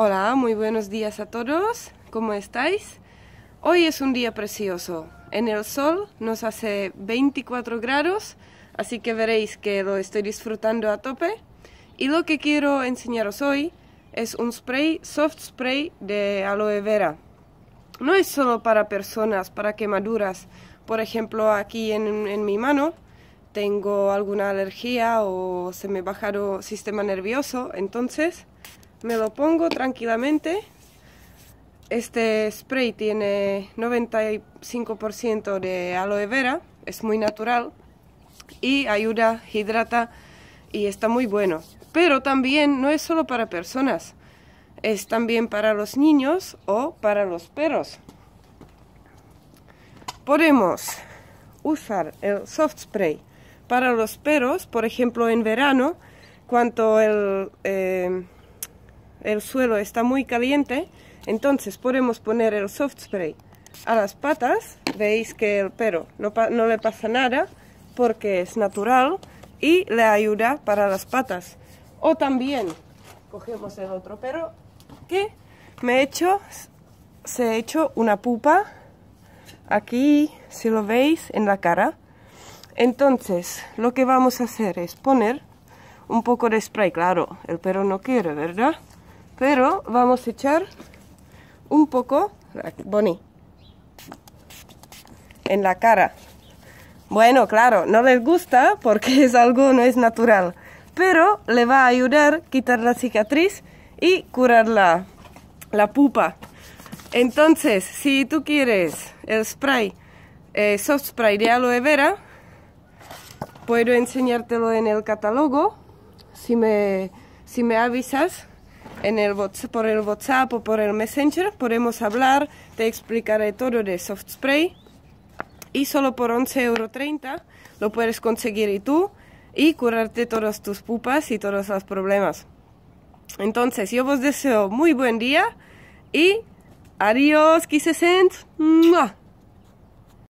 Hola, muy buenos días a todos. ¿Cómo estáis? Hoy es un día precioso. En el sol nos hace 24 grados, así que veréis que lo estoy disfrutando a tope. Y lo que quiero enseñaros hoy es un spray, soft spray de aloe vera. No es solo para personas, para quemaduras. Por ejemplo, aquí en, mi mano tengo alguna alergia o se me ha bajado sistema nervioso, entonces me lo pongo tranquilamente. Este spray tiene 95% de aloe vera, es muy natural y ayuda, hidrata y está muy bueno. Pero también no es solo para personas, es también para los niños o para los perros. Podemos usar el soft spray para los perros, por ejemplo en verano, cuando el... Eh, el suelo está muy caliente, entonces podemos poner el soft spray a las patas, veis que el perro no, no le pasa nada porque es natural y le ayuda para las patas. O también, cogemos el otro pero que me he hecho, se ha hecho una pupa aquí, si lo veis, en la cara. Entonces, lo que vamos a hacer es poner un poco de spray, claro, el perro no quiere, ¿verdad? pero vamos a echar un poco Bonnie en la cara bueno claro no les gusta porque es algo no es natural pero le va a ayudar a quitar la cicatriz y curar la, pupa entonces si tú quieres el spray eh, soft spray de aloe vera puedo enseñártelo en el catálogo si me avisas en el, por el WhatsApp o por el Messenger. Podemos hablar, te explicaré todo de Soft Spray. Y solo por 11,30 lo puedes conseguir y tú y curarte todas tus pupas y todos los problemas. Entonces, yo os deseo muy buen día y adiós, kisses sent.